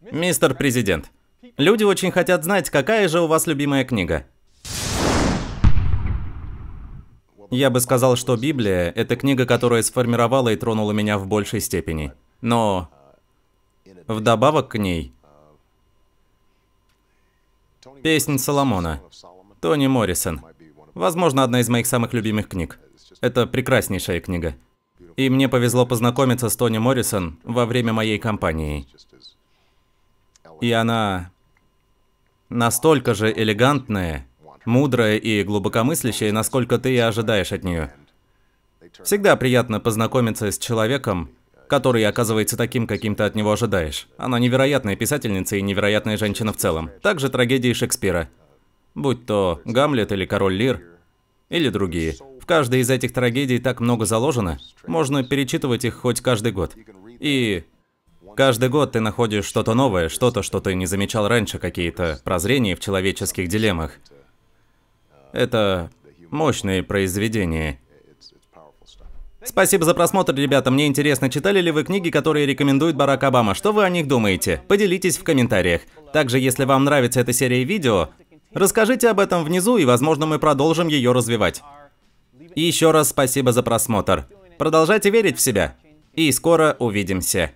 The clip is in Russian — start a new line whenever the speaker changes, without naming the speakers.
Мистер Президент, люди очень хотят знать, какая же у вас любимая книга. Я бы сказал, что Библия – это книга, которая сформировала и тронула меня в большей степени. Но вдобавок к ней – «Песнь Соломона» Тони Моррисон. Возможно, одна из моих самых любимых книг. Это прекраснейшая книга. И мне повезло познакомиться с Тони Моррисон во время моей кампании. И она настолько же элегантная, мудрая и глубокомыслящая, насколько ты и ожидаешь от нее. Всегда приятно познакомиться с человеком, который оказывается таким, каким ты от него ожидаешь. Она невероятная писательница и невероятная женщина в целом. Также трагедии Шекспира. Будь то «Гамлет» или «Король Лир», или другие. В каждой из этих трагедий так много заложено, можно перечитывать их хоть каждый год. И Каждый год ты находишь что-то новое, что-то, что ты не замечал раньше, какие-то прозрения в человеческих дилеммах. Это мощные произведения. Спасибо за просмотр, ребята. Мне интересно, читали ли вы книги, которые рекомендует Барак Обама? Что вы о них думаете? Поделитесь в комментариях. Также, если вам нравится эта серия видео, расскажите об этом внизу, и, возможно, мы продолжим ее развивать. И еще раз спасибо за просмотр. Продолжайте верить в себя. И скоро увидимся.